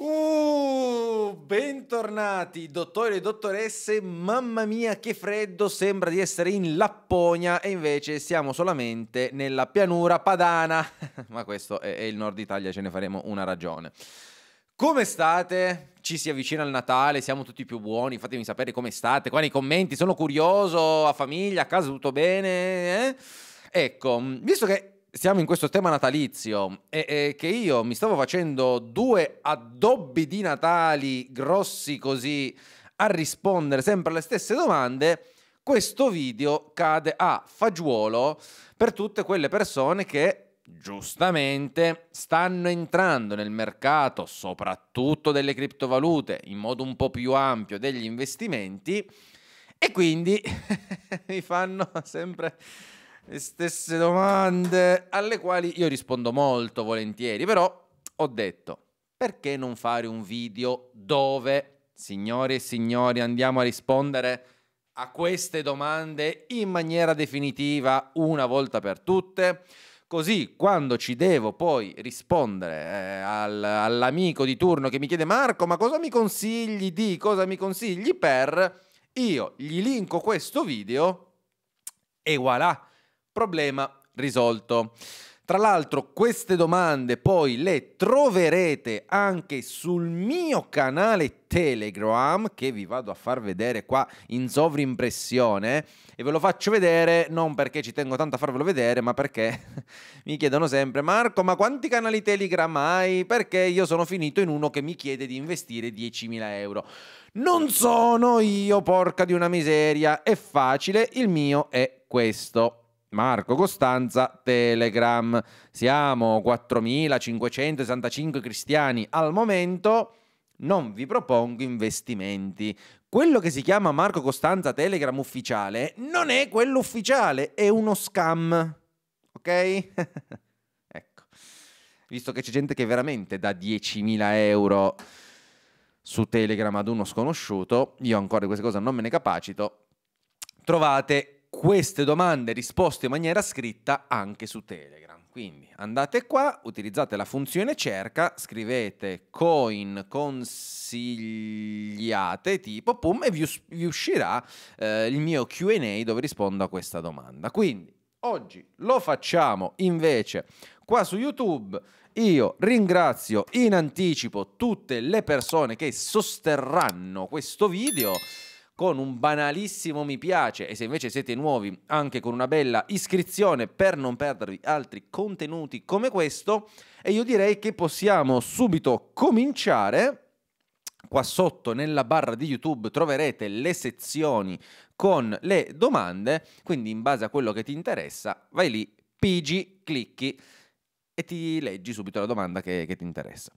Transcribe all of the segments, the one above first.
Uh, bentornati dottori e dottoresse, mamma mia che freddo, sembra di essere in Lapponia e invece siamo solamente nella pianura padana, ma questo è, è il nord Italia, ce ne faremo una ragione. Come state? Ci si avvicina al Natale, siamo tutti più buoni, fatemi sapere come state, qua nei commenti, sono curioso, a famiglia, a casa tutto bene? Eh? Ecco, visto che siamo in questo tema natalizio e, e, che io mi stavo facendo due addobbi di Natali grossi così a rispondere sempre alle stesse domande, questo video cade a fagiolo per tutte quelle persone che giustamente stanno entrando nel mercato, soprattutto delle criptovalute, in modo un po' più ampio degli investimenti e quindi mi fanno sempre le stesse domande alle quali io rispondo molto volentieri, però ho detto, perché non fare un video dove, signori e signori, andiamo a rispondere a queste domande in maniera definitiva una volta per tutte? Così quando ci devo poi rispondere eh, al, all'amico di turno che mi chiede Marco, ma cosa mi consigli di, cosa mi consigli per, io gli linko questo video e voilà, Problema risolto. Tra l'altro queste domande poi le troverete anche sul mio canale Telegram che vi vado a far vedere qua in sovrimpressione e ve lo faccio vedere non perché ci tengo tanto a farvelo vedere ma perché mi chiedono sempre Marco ma quanti canali Telegram hai? Perché io sono finito in uno che mi chiede di investire 10.000 euro. Non sono io porca di una miseria, è facile, il mio è questo. Marco Costanza, Telegram. Siamo 4.565 cristiani al momento, non vi propongo investimenti. Quello che si chiama Marco Costanza Telegram ufficiale non è quello ufficiale, è uno scam. Ok? ecco. Visto che c'è gente che veramente dà 10.000 euro su Telegram ad uno sconosciuto, io ancora di queste cose non me ne capacito, trovate queste domande risposte in maniera scritta anche su Telegram. Quindi andate qua, utilizzate la funzione cerca, scrivete coin consigliate tipo pum e vi, uscirà eh, il mio QA dove rispondo a questa domanda. Quindi oggi lo facciamo invece qua su YouTube. Io ringrazio in anticipo tutte le persone che sosterranno questo video con un banalissimo mi piace e se invece siete nuovi anche con una bella iscrizione per non perdervi altri contenuti come questo e io direi che possiamo subito cominciare qua sotto nella barra di YouTube troverete le sezioni con le domande, quindi in base a quello che ti interessa vai lì, pigi, clicchi e ti leggi subito la domanda che, che ti interessa.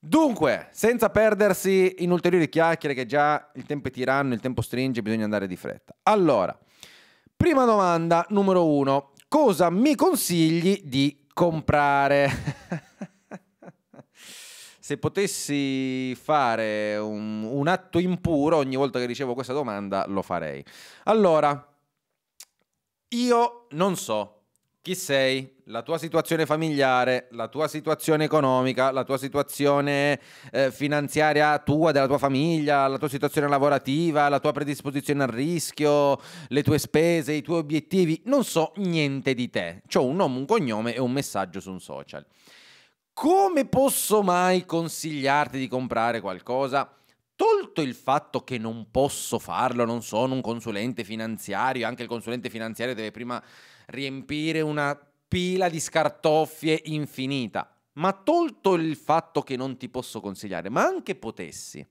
Dunque, senza perdersi in ulteriori chiacchiere che già il tempo è tiranno, il tempo stringe, bisogna andare di fretta. Allora, prima domanda numero uno. Cosa mi consigli di comprare? Se potessi fare un, un atto impuro ogni volta che ricevo questa domanda, lo farei. Allora, io non so chi sei, la tua situazione familiare, la tua situazione economica, la tua situazione eh, finanziaria tua, della tua famiglia, la tua situazione lavorativa, la tua predisposizione al rischio, le tue spese, i tuoi obiettivi. Non so niente di te. C'ho un nome, un cognome e un messaggio su un social. Come posso mai consigliarti di comprare qualcosa? tolto il fatto che non posso farlo, non sono un consulente finanziario, anche il consulente finanziario deve prima riempire una pila di scartoffie infinita. Ma tolto il fatto che non ti posso consigliare, ma anche potessi,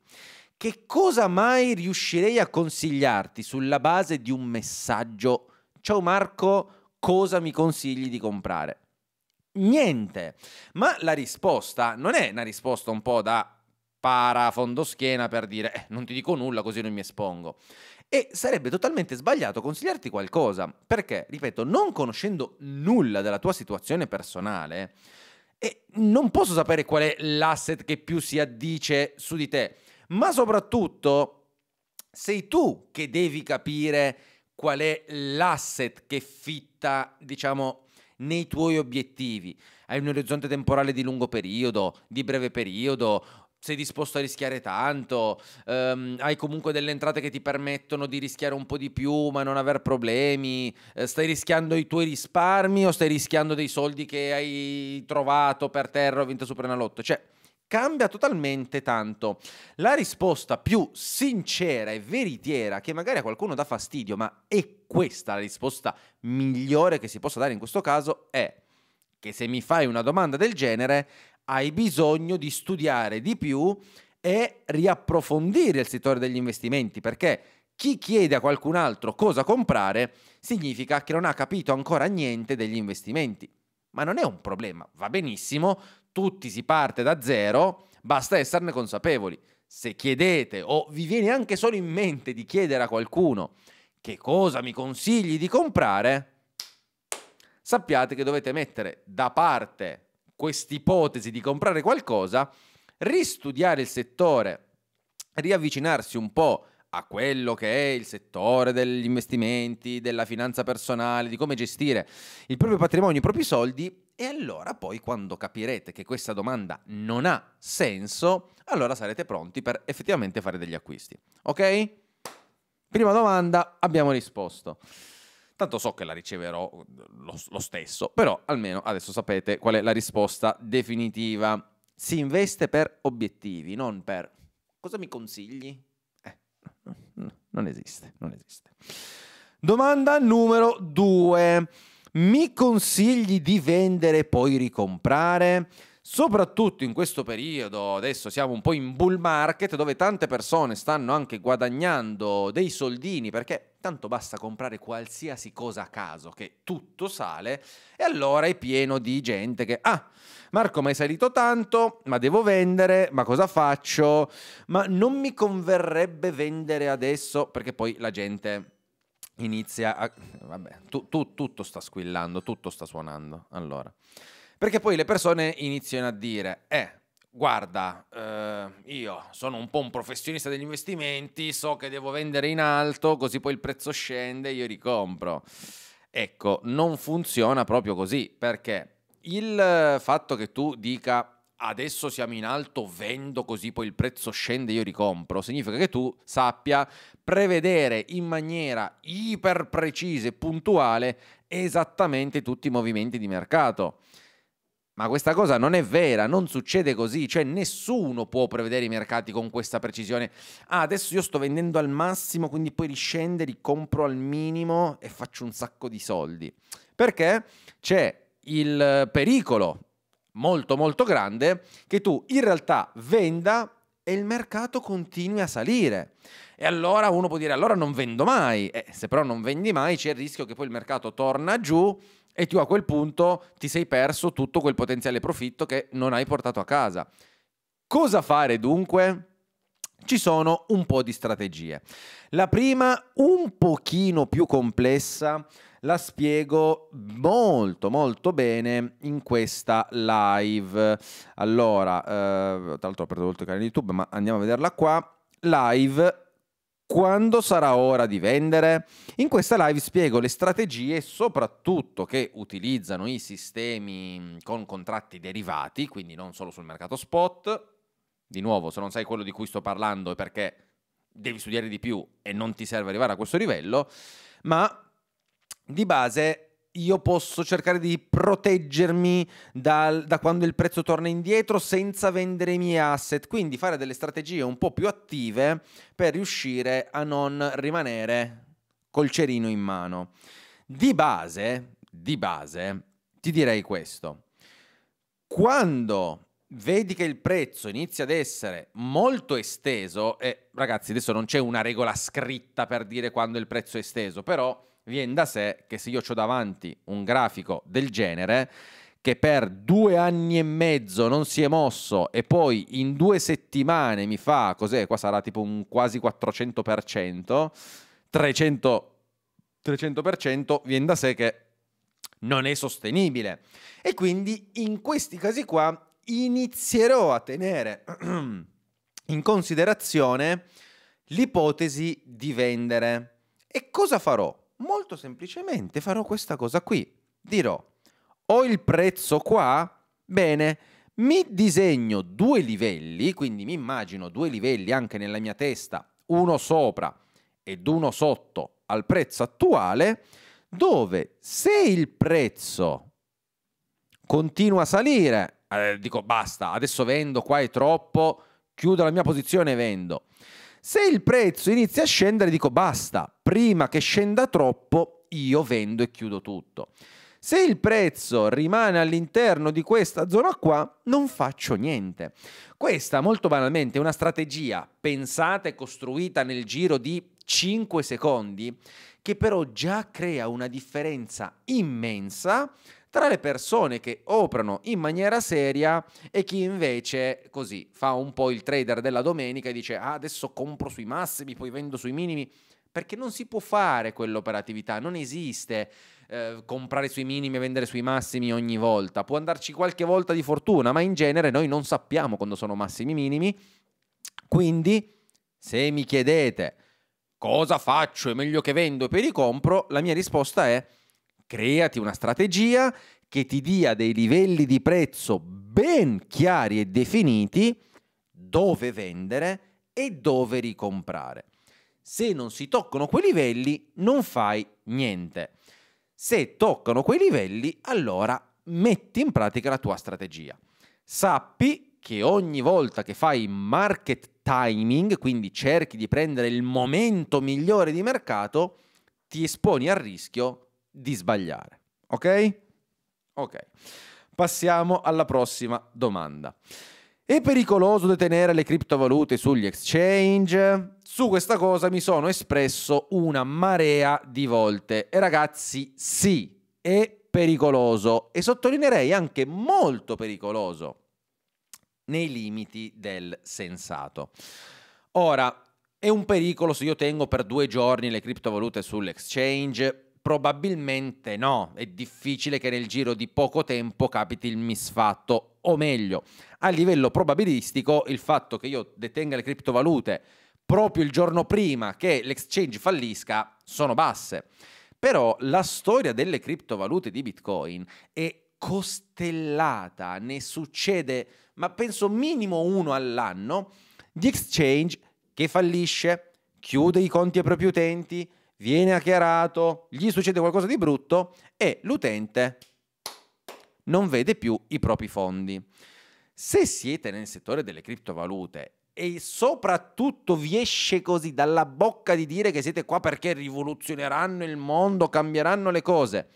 che cosa mai riuscirei a consigliarti sulla base di un messaggio? Ciao Marco, cosa mi consigli di comprare? Niente. Ma la risposta non è una risposta un po' da para fondo schiena per dire eh, non ti dico nulla così non mi espongo e sarebbe totalmente sbagliato consigliarti qualcosa, perché, ripeto, non conoscendo nulla della tua situazione personale, e non posso sapere qual è l'asset che più si addice su di te, ma soprattutto sei tu che devi capire qual è l'asset che fitta, diciamo, nei tuoi obiettivi. Hai un orizzonte temporale di lungo periodo, di breve periodo, sei disposto a rischiare tanto, ehm, hai comunque delle entrate che ti permettono di rischiare un po' di più ma non aver problemi, eh, stai rischiando i tuoi risparmi o stai rischiando dei soldi che hai trovato per terra o vinto su Prenalotto? Cioè, cambia totalmente tanto. La risposta più sincera e veritiera, che magari a qualcuno dà fastidio, ma è questa la risposta migliore che si possa dare in questo caso, è che se mi fai una domanda del genere, hai bisogno di studiare di più e riapprofondire il settore degli investimenti, perché chi chiede a qualcun altro cosa comprare significa che non ha capito ancora niente degli investimenti. Ma non è un problema, va benissimo, tutti si parte da zero, basta esserne consapevoli. Se chiedete o vi viene anche solo in mente di chiedere a qualcuno che cosa mi consigli di comprare, sappiate che dovete mettere da parte quest'ipotesi di comprare qualcosa, ristudiare il settore, riavvicinarsi un po' a quello che è il settore degli investimenti, della finanza personale, di come gestire il proprio patrimonio, i propri soldi, e allora poi quando capirete che questa domanda non ha senso, allora sarete pronti per effettivamente fare degli acquisti. Ok? Prima domanda, abbiamo risposto. Tanto so che la riceverò uhm, lo, lo stesso, però almeno adesso sapete qual è la risposta definitiva. Si investe per obiettivi, non per cosa mi consigli? Eh, non esiste, non esiste. Domanda numero due. Mi consigli di vendere e poi ricomprare? soprattutto in questo periodo, adesso siamo un po' in bull market dove tante persone stanno anche guadagnando dei soldini perché tanto basta comprare qualsiasi cosa a caso che tutto sale e allora è pieno di gente che ah Marco ma è salito tanto ma devo vendere ma cosa faccio ma non mi converrebbe vendere adesso perché poi la gente inizia a vabbè tu, tu, tutto sta squillando tutto sta suonando allora perché poi le persone iniziano a dire, eh, guarda, eh, io sono un po' un professionista degli investimenti, so che devo vendere in alto, così poi il prezzo scende e io ricompro. Ecco, non funziona proprio così, perché il fatto che tu dica adesso siamo in alto, vendo così poi il prezzo scende, io ricompro, significa che tu sappia prevedere in maniera iper precisa e puntuale esattamente tutti i movimenti di mercato. Ma questa cosa non è vera, non succede così, cioè nessuno può prevedere i mercati con questa precisione. Ah, adesso io sto vendendo al massimo, quindi poi riscende, ricompro al minimo e faccio un sacco di soldi. Perché c'è il pericolo molto molto grande che tu in realtà venda e il mercato continui a salire. E allora uno può dire allora non vendo mai, eh, se però non vendi mai c'è il rischio che poi il mercato torna giù e tu a quel punto ti sei perso tutto quel potenziale profitto che non hai portato a casa. Cosa fare dunque? Ci sono un po' di strategie. La prima, un pochino più complessa, la spiego molto molto bene in questa live. Allora, eh, tra l'altro ho aperto il canale YouTube, ma andiamo a vederla qua. Live quando sarà ora di vendere? In questa live spiego le strategie soprattutto che utilizzano i sistemi mm, con contratti derivati, quindi non solo sul mercato spot. Di nuovo, se non sai quello di cui sto parlando è perché devi studiare di più e non ti serve arrivare a questo livello, ma di base io posso cercare di proteggermi dal, da quando il prezzo torna indietro senza vendere i miei asset, quindi fare delle strategie un po' più attive per riuscire a non rimanere col cerino in mano. Di base, di base, ti direi questo. Quando vedi che il prezzo inizia ad essere molto esteso, e ragazzi adesso non c'è una regola scritta per dire quando il prezzo è esteso, però viene da sé che se io ho davanti un grafico del genere, che per due anni e mezzo non si è mosso e poi in due settimane mi fa, cos'è, qua sarà tipo un quasi 400%, 300, 300% viene da sé che non è sostenibile. E quindi in questi casi qua inizierò a tenere in considerazione l'ipotesi di vendere. E cosa farò? molto semplicemente farò questa cosa qui. Dirò, ho il prezzo qua, bene, mi disegno due livelli, quindi mi immagino due livelli anche nella mia testa, uno sopra ed uno sotto al prezzo attuale, dove se il prezzo continua a salire, eh, dico basta, adesso vendo, qua è troppo, chiudo la mia posizione e vendo. Se il prezzo inizia a scendere dico basta, prima che scenda troppo io vendo e chiudo tutto. Se il prezzo rimane all'interno di questa zona qua, non faccio niente. Questa molto banalmente è una strategia pensata e costruita nel giro di 5 secondi che però già crea una differenza immensa tra le persone che operano in maniera seria e chi invece così fa un po' il trader della domenica e dice ah, adesso compro sui massimi, poi vendo sui minimi, perché non si può fare quell'operatività, non esiste. Eh, comprare sui minimi e vendere sui massimi ogni volta. Può andarci qualche volta di fortuna, ma in genere noi non sappiamo quando sono massimi minimi. Quindi, se mi chiedete cosa faccio, è meglio che vendo e poi ricompro, la mia risposta è Creati una strategia che ti dia dei livelli di prezzo ben chiari e definiti dove vendere e dove ricomprare. Se non si toccano quei livelli non fai niente. Se toccano quei livelli allora metti in pratica la tua strategia. Sappi che ogni volta che fai market timing, quindi cerchi di prendere il momento migliore di mercato, ti esponi al rischio di sbagliare. Ok? Ok. Passiamo alla prossima domanda. È pericoloso detenere le criptovalute sugli exchange? Su questa cosa mi sono espresso una marea di volte e ragazzi sì, è pericoloso e sottolineerei anche molto pericoloso nei limiti del sensato. Ora, è un pericolo se io tengo per due giorni le criptovalute sull'exchange Probabilmente no, è difficile che nel giro di poco tempo capiti il misfatto, o meglio, a livello probabilistico il fatto che io detenga le criptovalute proprio il giorno prima che l'exchange fallisca sono basse. Però la storia delle criptovalute di Bitcoin è costellata, ne succede, ma penso minimo uno all'anno, di exchange che fallisce, chiude i conti ai propri utenti, viene hackerato, gli succede qualcosa di brutto e l'utente non vede più i propri fondi. Se siete nel settore delle criptovalute e soprattutto vi esce così dalla bocca di dire che siete qua perché rivoluzioneranno il mondo, cambieranno le cose,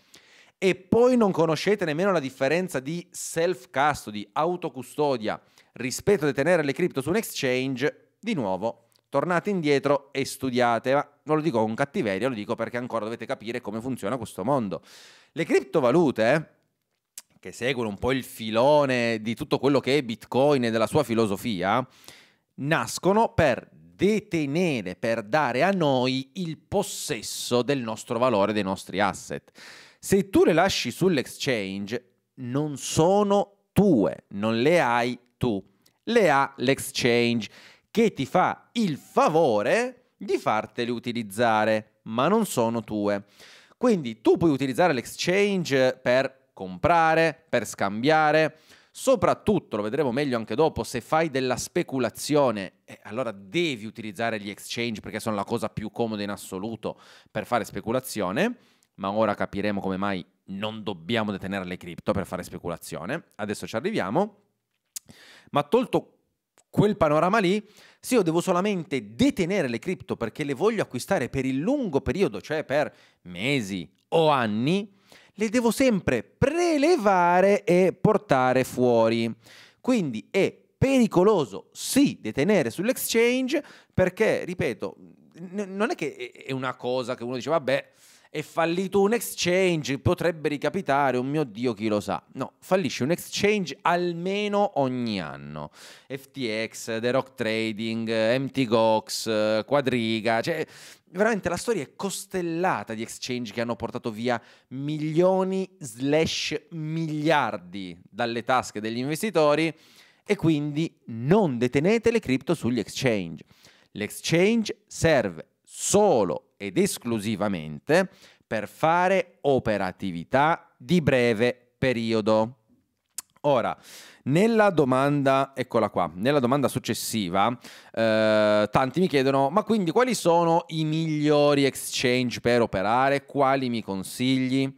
e poi non conoscete nemmeno la differenza di self-custody, autocustodia, rispetto a tenere le cripto su un exchange, di nuovo tornate indietro e studiate. Ma non lo dico con cattiveria, lo dico perché ancora dovete capire come funziona questo mondo. Le criptovalute, che seguono un po' il filone di tutto quello che è Bitcoin e della sua filosofia, nascono per detenere, per dare a noi il possesso del nostro valore, dei nostri asset. Se tu le lasci sull'exchange, non sono tue, non le hai tu, le ha l'exchange che ti fa il favore di farteli utilizzare, ma non sono tue. Quindi tu puoi utilizzare l'exchange per comprare, per scambiare, soprattutto, lo vedremo meglio anche dopo, se fai della speculazione, eh, allora devi utilizzare gli exchange perché sono la cosa più comoda in assoluto per fare speculazione, ma ora capiremo come mai non dobbiamo detenere le cripto per fare speculazione, adesso ci arriviamo, ma tolto quel panorama lì, se io devo solamente detenere le cripto perché le voglio acquistare per il lungo periodo, cioè per mesi o anni, le devo sempre prelevare e portare fuori. Quindi è pericoloso sì detenere sull'exchange perché, ripeto, n- non è che è una cosa che uno dice vabbè, è fallito un exchange, potrebbe ricapitare, un oh mio Dio chi lo sa. No, fallisce un exchange almeno ogni anno. FTX, The Rock Trading, MT Gox, Quadriga, cioè veramente la storia è costellata di exchange che hanno portato via milioni slash miliardi dalle tasche degli investitori e quindi non detenete le cripto sugli exchange. L'exchange serve solo ed esclusivamente per fare operatività di breve periodo. Ora, nella domanda, eccola qua, nella domanda successiva, eh, tanti mi chiedono, ma quindi quali sono i migliori exchange per operare? Quali mi consigli?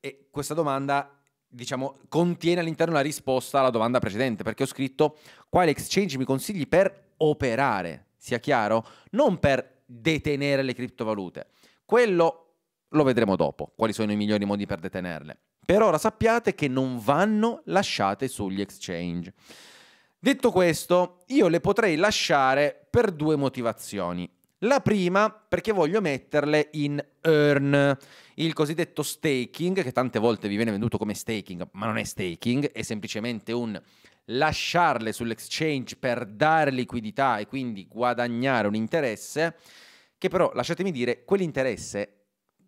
E questa domanda, diciamo, contiene all'interno la risposta alla domanda precedente, perché ho scritto quali exchange mi consigli per operare, sia chiaro? Non per detenere le criptovalute. Quello lo vedremo dopo, quali sono i migliori modi per detenerle. Per ora sappiate che non vanno lasciate sugli exchange. Detto questo, io le potrei lasciare per due motivazioni. La prima perché voglio metterle in earn, il cosiddetto staking, che tante volte vi viene venduto come staking, ma non è staking, è semplicemente un lasciarle sull'exchange per dare liquidità e quindi guadagnare un interesse, che però lasciatemi dire, quell'interesse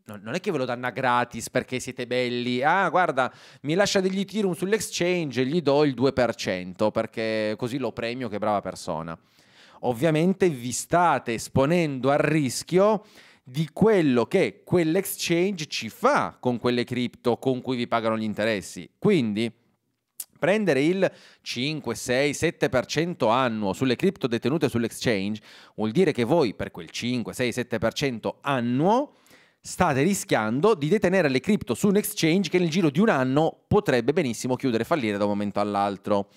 non è che ve lo danno gratis perché siete belli. Ah, guarda, mi lascia degli Ethereum sull'exchange e gli do il 2% perché così lo premio che brava persona. Ovviamente vi state esponendo al rischio di quello che quell'exchange ci fa con quelle cripto con cui vi pagano gli interessi. Quindi prendere il 5, 6, 7% annuo sulle cripto detenute sull'exchange vuol dire che voi per quel 5, 6, 7% annuo state rischiando di detenere le cripto su un exchange che nel giro di un anno potrebbe benissimo chiudere e fallire da un momento all'altro.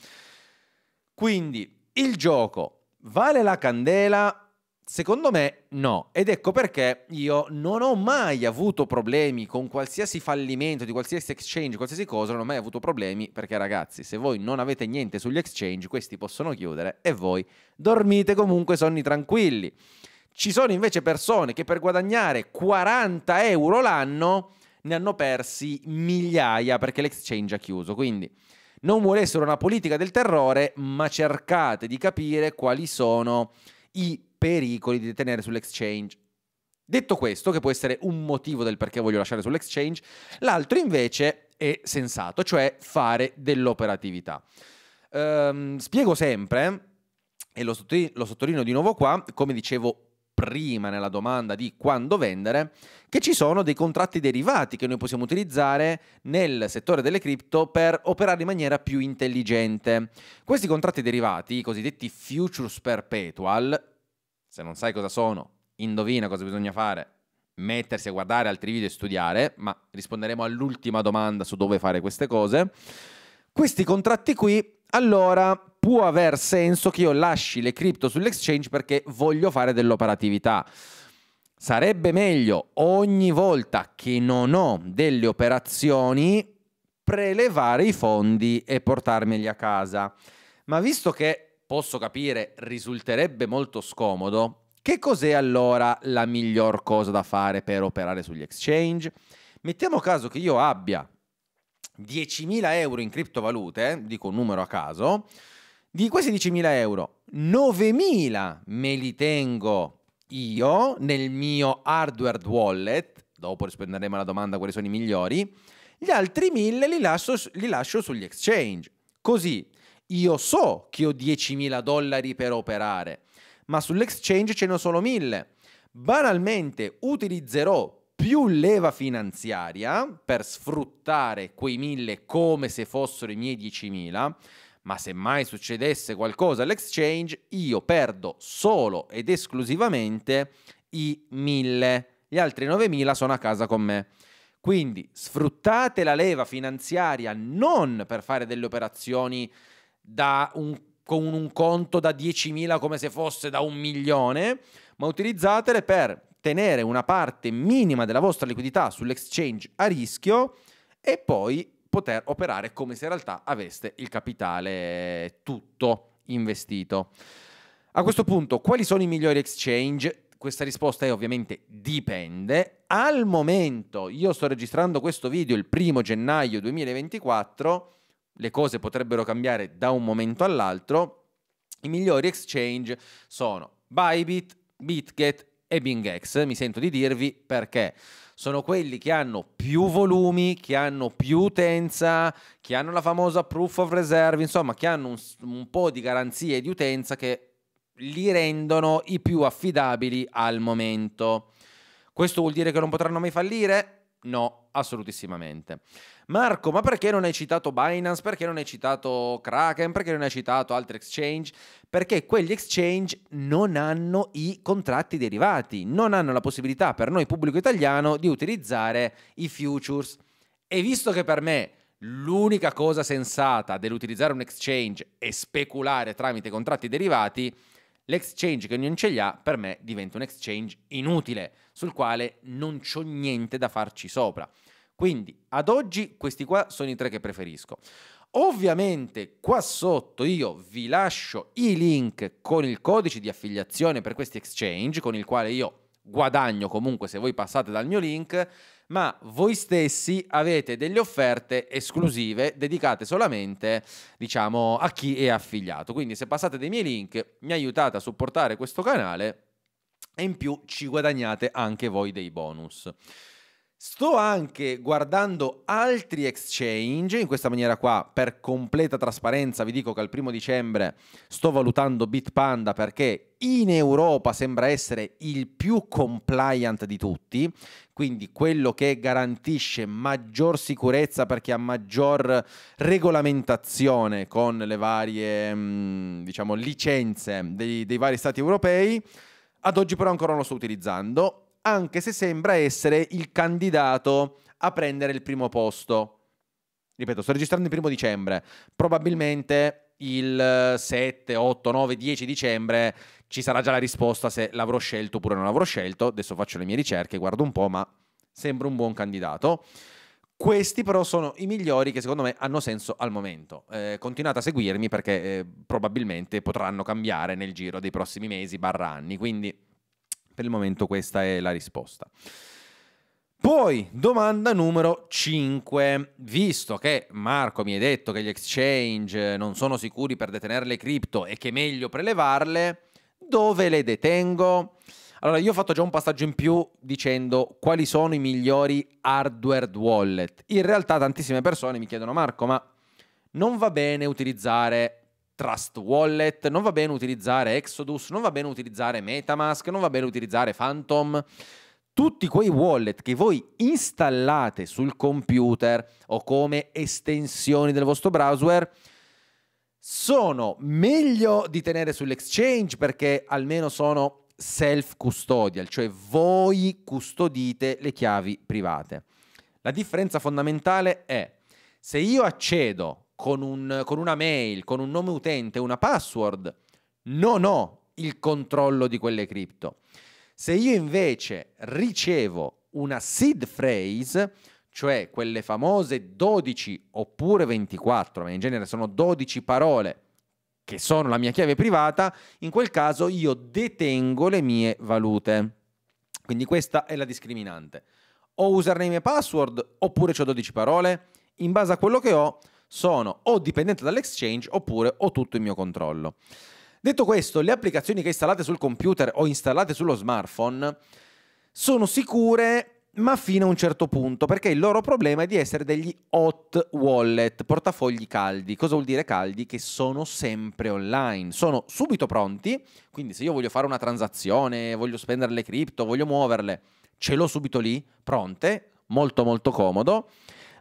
Quindi il gioco vale la candela Secondo me no, ed ecco perché io non ho mai avuto problemi con qualsiasi fallimento di qualsiasi exchange, qualsiasi cosa, non ho mai avuto problemi perché ragazzi, se voi non avete niente sugli exchange, questi possono chiudere e voi dormite comunque sonni tranquilli. Ci sono invece persone che per guadagnare 40 euro l'anno ne hanno persi migliaia perché l'exchange ha chiuso, quindi non vuole essere una politica del terrore, ma cercate di capire quali sono i pericoli di detenere sull'exchange. Detto questo, che può essere un motivo del perché voglio lasciare sull'exchange, l'altro invece è sensato, cioè fare dell'operatività. Ehm, spiego sempre, e lo, sottolineo, lo sottolineo di nuovo qua, come dicevo prima nella domanda di quando vendere, che ci sono dei contratti derivati che noi possiamo utilizzare nel settore delle cripto per operare in maniera più intelligente. Questi contratti derivati, i cosiddetti futures perpetual, se non sai cosa sono, indovina cosa bisogna fare, mettersi a guardare altri video e studiare, ma risponderemo all'ultima domanda su dove fare queste cose. Questi contratti qui, allora può aver senso che io lasci le cripto sull'exchange perché voglio fare dell'operatività. Sarebbe meglio ogni volta che non ho delle operazioni prelevare i fondi e portarmeli a casa. Ma visto che posso capire risulterebbe molto scomodo, che cos'è allora la miglior cosa da fare per operare sugli exchange? Mettiamo caso che io abbia 10.000 euro in criptovalute, eh, dico un numero a caso, di questi 10.000 euro, 9.000 me li tengo io nel mio hardware wallet, dopo risponderemo alla domanda quali sono i migliori, gli altri 1.000 li lascio, li lascio sugli exchange. Così io so che ho 10.000 dollari per operare, ma sull'exchange ce ne ho solo 1.000. Banalmente utilizzerò più leva finanziaria per sfruttare quei 1.000 come se fossero i miei 10.000, ma se mai succedesse qualcosa all'exchange, io perdo solo ed esclusivamente i 1.000. Gli altri 9.000 sono a casa con me. Quindi sfruttate la leva finanziaria non per fare delle operazioni da un, con un conto da 10.000 come se fosse da un milione, ma utilizzatele per tenere una parte minima della vostra liquidità sull'exchange a rischio e poi poter operare come se in realtà aveste il capitale tutto investito. A questo punto, quali sono i migliori exchange? Questa risposta è ovviamente dipende. Al momento, io sto registrando questo video il primo gennaio 2024, le cose potrebbero cambiare da un momento all'altro, i migliori exchange sono Bybit, BitGet e BingX, mi sento di dirvi perché sono quelli che hanno più volumi, che hanno più utenza, che hanno la famosa proof of reserve, insomma, che hanno un, un po' di garanzie di utenza che li rendono i più affidabili al momento. Questo vuol dire che non potranno mai fallire? No, assolutissimamente. Marco, ma perché non hai citato Binance? Perché non hai citato Kraken? Perché non hai citato altri exchange? Perché quegli exchange non hanno i contratti derivati, non hanno la possibilità per noi pubblico italiano di utilizzare i futures. E visto che per me l'unica cosa sensata dell'utilizzare un exchange è speculare tramite contratti derivati, l'exchange che non ce li ha per me diventa un exchange inutile, sul quale non c'ho niente da farci sopra. Quindi ad oggi questi qua sono i tre che preferisco. Ovviamente qua sotto io vi lascio i link con il codice di affiliazione per questi exchange, con il quale io guadagno comunque se voi passate dal mio link, ma voi stessi avete delle offerte esclusive dedicate solamente, diciamo, a chi è affiliato. Quindi se passate dei miei link, mi aiutate a supportare questo canale e in più ci guadagnate anche voi dei bonus. Sto anche guardando altri exchange in questa maniera qua, per completa trasparenza vi dico che al primo dicembre sto valutando Bitpanda perché in Europa sembra essere il più compliant di tutti, quindi quello che garantisce maggior sicurezza perché ha maggior regolamentazione con le varie mm, diciamo, licenze dei, dei vari stati europei. Ad oggi però ancora non lo sto utilizzando, anche se sembra essere il candidato a prendere il primo posto. Ripeto, sto registrando il primo dicembre, probabilmente il 7, 8, 9, 10 dicembre ci sarà già la risposta se l'avrò scelto oppure non l'avrò scelto. Adesso faccio le mie ricerche, guardo un po', ma sembra un buon candidato. Questi però sono i migliori che secondo me hanno senso al momento. Eh, continuate a seguirmi perché eh, probabilmente potranno cambiare nel giro dei prossimi mesi barra anni, quindi per il momento questa è la risposta. Poi domanda numero 5. Visto che Marco mi hai detto che gli exchange non sono sicuri per detenere le cripto e che è meglio prelevarle, dove le detengo? Allora, io ho fatto già un passaggio in più dicendo quali sono i migliori hardware wallet. In realtà tantissime persone mi chiedono Marco, ma non va bene utilizzare Trust Wallet, non va bene utilizzare Exodus, non va bene utilizzare Metamask, non va bene utilizzare Phantom. Tutti quei wallet che voi installate sul computer o come estensioni del vostro browser sono meglio di tenere sull'exchange perché almeno sono self custodial, cioè voi custodite le chiavi private. La differenza fondamentale è se io accedo con, un, con una mail, con un nome utente, una password, non ho il controllo di quelle cripto. Se io invece ricevo una seed phrase, cioè quelle famose 12 oppure 24, ma in genere sono 12 parole che sono la mia chiave privata, in quel caso io detengo le mie valute. Quindi questa è la discriminante. Ho username e password oppure ho 12 parole? In base a quello che ho, sono o dipendente dall'exchange oppure ho tutto in mio controllo. Detto questo, le applicazioni che installate sul computer o installate sullo smartphone sono sicure ma fino a un certo punto, perché il loro problema è di essere degli hot wallet, portafogli caldi. Cosa vuol dire caldi? Che sono sempre online, sono subito pronti, quindi se io voglio fare una transazione, voglio spendere le cripto, voglio muoverle, ce l'ho subito lì, pronte, molto molto comodo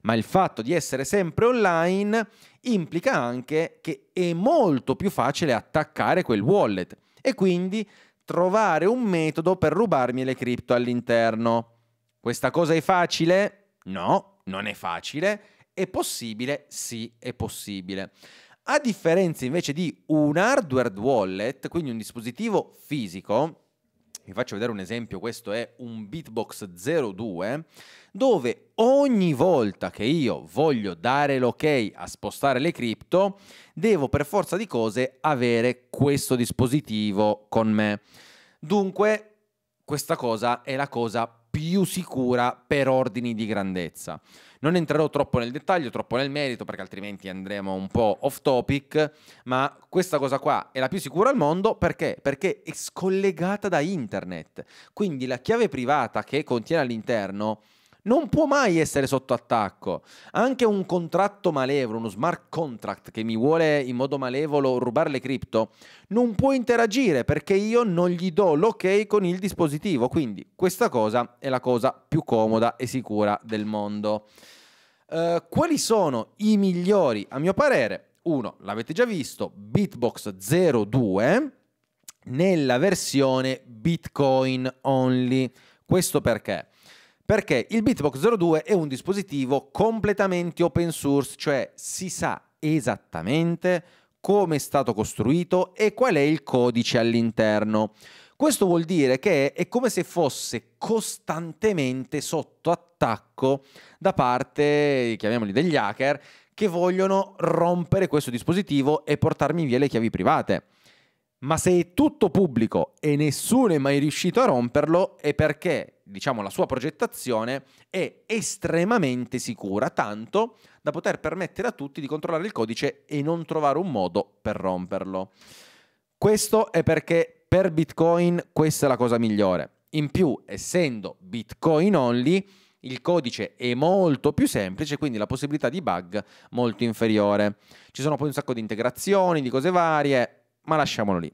ma il fatto di essere sempre online implica anche che è molto più facile attaccare quel wallet e quindi trovare un metodo per rubarmi le cripto all'interno. Questa cosa è facile? No, non è facile. È possibile? Sì, è possibile. A differenza invece di un hardware wallet, quindi un dispositivo fisico, vi faccio vedere un esempio, questo è un beatbox 02, dove ogni volta che io voglio dare l'ok a spostare le cripto, devo per forza di cose avere questo dispositivo con me. Dunque, questa cosa è la cosa più più sicura per ordini di grandezza. Non entrerò troppo nel dettaglio, troppo nel merito, perché altrimenti andremo un po' off topic, ma questa cosa qua è la più sicura al mondo perché? Perché è scollegata da internet. Quindi la chiave privata che contiene all'interno non può mai essere sotto attacco. Anche un contratto malevolo, uno smart contract che mi vuole in modo malevolo rubare le cripto, non può interagire perché io non gli do l'ok con il dispositivo. Quindi questa cosa è la cosa più comoda e sicura del mondo. Uh, quali sono i migliori? A mio parere, uno, l'avete già visto, Bitbox 02 nella versione Bitcoin only. Questo perché? Perché il Bitbox 02 è un dispositivo completamente open source, cioè si sa esattamente come è stato costruito e qual è il codice all'interno. Questo vuol dire che è come se fosse costantemente sotto attacco da parte, chiamiamoli, degli hacker che vogliono rompere questo dispositivo e portarmi via le chiavi private. Ma se è tutto pubblico e nessuno è mai riuscito a romperlo, è perché diciamo, la sua progettazione è estremamente sicura, tanto da poter permettere a tutti di controllare il codice e non trovare un modo per romperlo. Questo è perché per Bitcoin questa è la cosa migliore. In più, essendo Bitcoin only, il codice è molto più semplice, quindi la possibilità di bug molto inferiore. Ci sono poi un sacco di integrazioni, di cose varie, ma lasciamolo lì.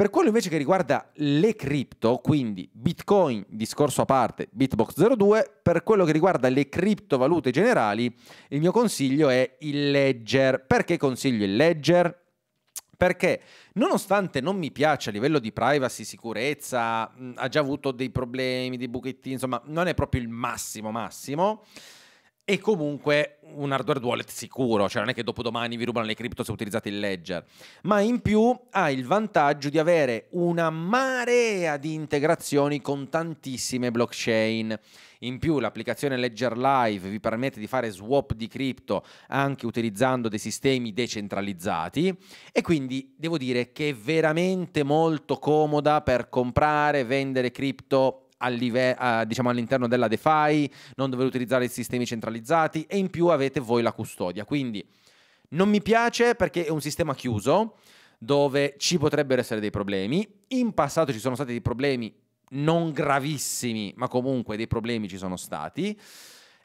Per quello invece che riguarda le cripto, quindi Bitcoin, discorso a parte, Bitbox 02, per quello che riguarda le criptovalute generali, il mio consiglio è il Ledger. Perché consiglio il Ledger? Perché nonostante non mi piaccia a livello di privacy, sicurezza, ha già avuto dei problemi, dei buchetti, insomma, non è proprio il massimo massimo e comunque un hardware wallet sicuro, cioè non è che dopo domani vi rubano le cripto se utilizzate il ledger, ma in più ha il vantaggio di avere una marea di integrazioni con tantissime blockchain. In più l'applicazione Ledger Live vi permette di fare swap di cripto anche utilizzando dei sistemi decentralizzati e quindi devo dire che è veramente molto comoda per comprare, e vendere cripto live- a, diciamo, all'interno della DeFi, non dover utilizzare i sistemi centralizzati e in più avete voi la custodia. Quindi non mi piace perché è un sistema chiuso dove ci potrebbero essere dei problemi. In passato ci sono stati dei problemi non gravissimi, ma comunque dei problemi ci sono stati.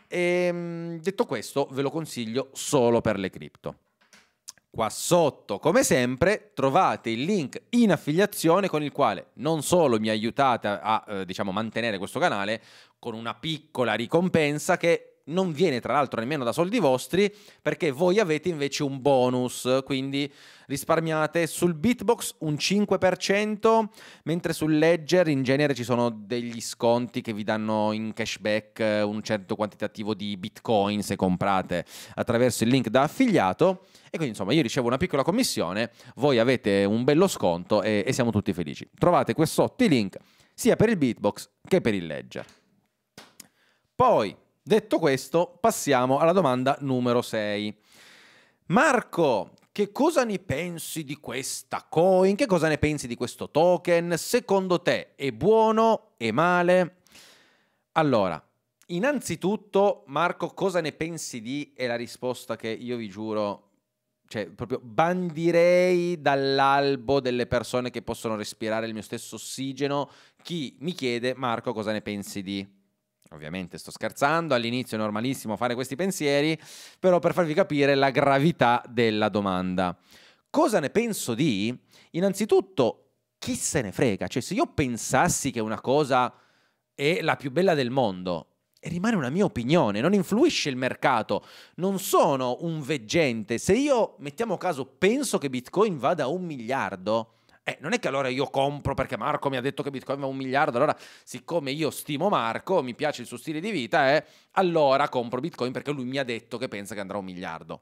E, ehm, detto questo, ve lo consiglio solo per le cripto. Qua sotto, come sempre, trovate il link in affiliazione con il quale non solo mi aiutate a, eh, diciamo, mantenere questo canale con una piccola ricompensa che non viene tra l'altro nemmeno da soldi vostri perché voi avete invece un bonus, quindi risparmiate sul Bitbox un 5%, mentre sul Ledger in genere ci sono degli sconti che vi danno in cashback eh, un certo quantitativo di Bitcoin se comprate attraverso il link da affiliato e quindi insomma io ricevo una piccola commissione, voi avete un bello sconto e, e siamo tutti felici. Trovate qui sotto i link sia per il Bitbox che per il Ledger. Poi Detto questo, passiamo alla domanda numero 6. Marco, che cosa ne pensi di questa coin? Che cosa ne pensi di questo token? Secondo te è buono? È male? Allora, innanzitutto, Marco, cosa ne pensi di? È la risposta che io vi giuro, cioè proprio bandirei dall'albo delle persone che possono respirare il mio stesso ossigeno. Chi mi chiede, Marco, cosa ne pensi di? Ovviamente sto scherzando, all'inizio è normalissimo fare questi pensieri, però per farvi capire la gravità della domanda. Cosa ne penso di? Innanzitutto, chi se ne frega? Cioè, se io pensassi che una cosa è la più bella del mondo, rimane una mia opinione, non influisce il mercato, non sono un veggente. Se io, mettiamo caso, penso che Bitcoin vada a un miliardo, eh, non è che allora io compro perché Marco mi ha detto che Bitcoin va un miliardo, allora siccome io stimo Marco, mi piace il suo stile di vita, eh, allora compro Bitcoin perché lui mi ha detto che pensa che andrà a un miliardo.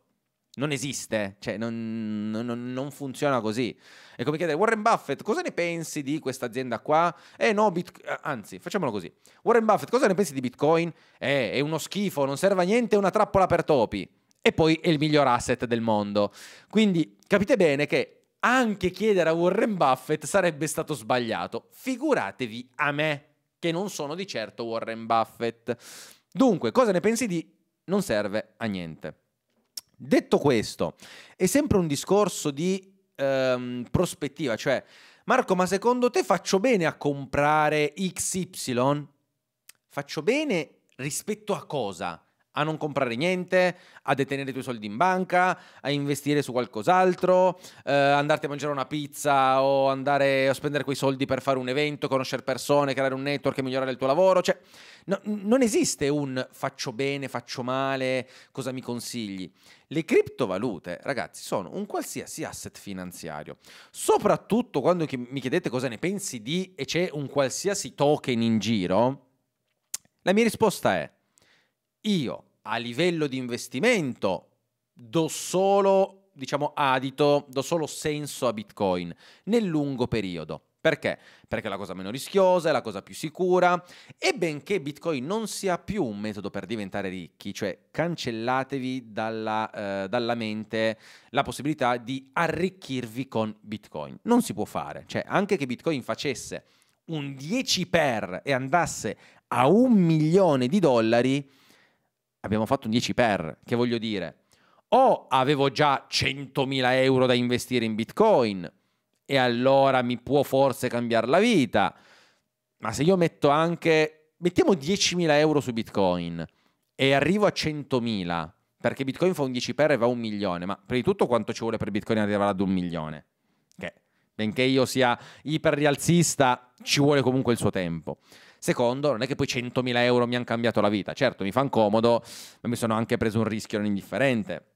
Non esiste, cioè non, non, non, funziona così. È come chiedere Warren Buffett cosa ne pensi di questa azienda qua? Eh no, Bit- eh, anzi, facciamolo così. Warren Buffett cosa ne pensi di Bitcoin? Eh, è uno schifo, non serve a niente, è una trappola per topi. E poi è il miglior asset del mondo. Quindi capite bene che anche chiedere a Warren Buffett sarebbe stato sbagliato. Figuratevi a me, che non sono di certo Warren Buffett. Dunque, cosa ne pensi di non serve a niente. Detto questo, è sempre un discorso di ehm, prospettiva, cioè Marco, ma secondo te faccio bene a comprare XY? Faccio bene rispetto a cosa? a non comprare niente, a detenere i tuoi soldi in banca, a investire su qualcos'altro, eh, andarti a mangiare una pizza o andare a spendere quei soldi per fare un evento, conoscere persone, creare un network e migliorare il tuo lavoro. Cioè, no, non esiste un faccio bene, faccio male, cosa mi consigli. Le criptovalute, ragazzi, sono un qualsiasi asset finanziario. Soprattutto quando mi chiedete cosa ne pensi di e c'è un qualsiasi token in giro, la mia risposta è io a livello di investimento do solo, diciamo, adito, do solo senso a Bitcoin nel lungo periodo. Perché? Perché è la cosa meno rischiosa, è la cosa più sicura e benché Bitcoin non sia più un metodo per diventare ricchi, cioè cancellatevi dalla, eh, dalla mente la possibilità di arricchirvi con Bitcoin. Non si può fare, cioè anche che Bitcoin facesse un 10 per e andasse a un milione di dollari, abbiamo fatto un 10 per, che voglio dire, o avevo già 100.000 euro da investire in Bitcoin e allora mi può forse cambiare la vita, ma se io metto anche, mettiamo 10.000 euro su Bitcoin e arrivo a 100.000, perché Bitcoin fa un 10 per e va a un milione, ma prima di tutto quanto ci vuole per Bitcoin arrivare ad un milione? Che benché io sia iper rialzista, ci vuole comunque il suo tempo. Secondo, non è che poi 100.000 euro mi hanno cambiato la vita. Certo, mi fa comodo, ma mi sono anche preso un rischio non indifferente.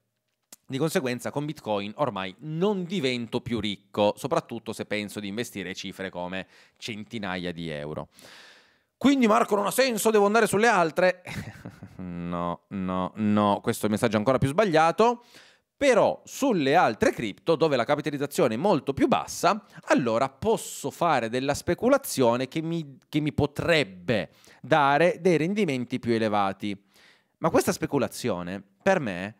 Di conseguenza con Bitcoin ormai non divento più ricco, soprattutto se penso di investire cifre come centinaia di euro. Quindi Marco non ha senso, devo andare sulle altre. no, no, no, questo è il messaggio ancora più sbagliato. Però sulle altre cripto, dove la capitalizzazione è molto più bassa, allora posso fare della speculazione che mi, che mi potrebbe dare dei rendimenti più elevati. Ma questa speculazione, per me,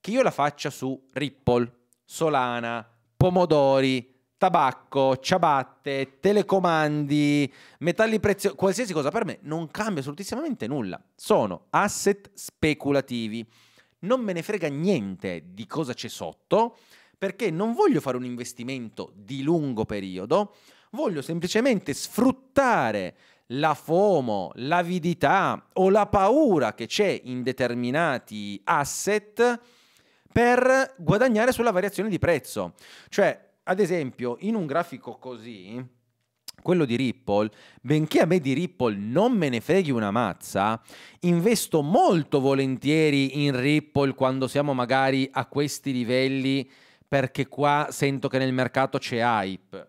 che io la faccia su Ripple, Solana, pomodori, tabacco, ciabatte, telecomandi, metalli preziosi, qualsiasi cosa per me non cambia assolutissimamente nulla. Sono asset speculativi non me ne frega niente di cosa c'è sotto, perché non voglio fare un investimento di lungo periodo, voglio semplicemente sfruttare la FOMO, l'avidità o la paura che c'è in determinati asset per guadagnare sulla variazione di prezzo. Cioè, ad esempio, in un grafico così, quello di Ripple, benché a me di Ripple non me ne freghi una mazza, investo molto volentieri in Ripple quando siamo magari a questi livelli perché qua sento che nel mercato c'è hype,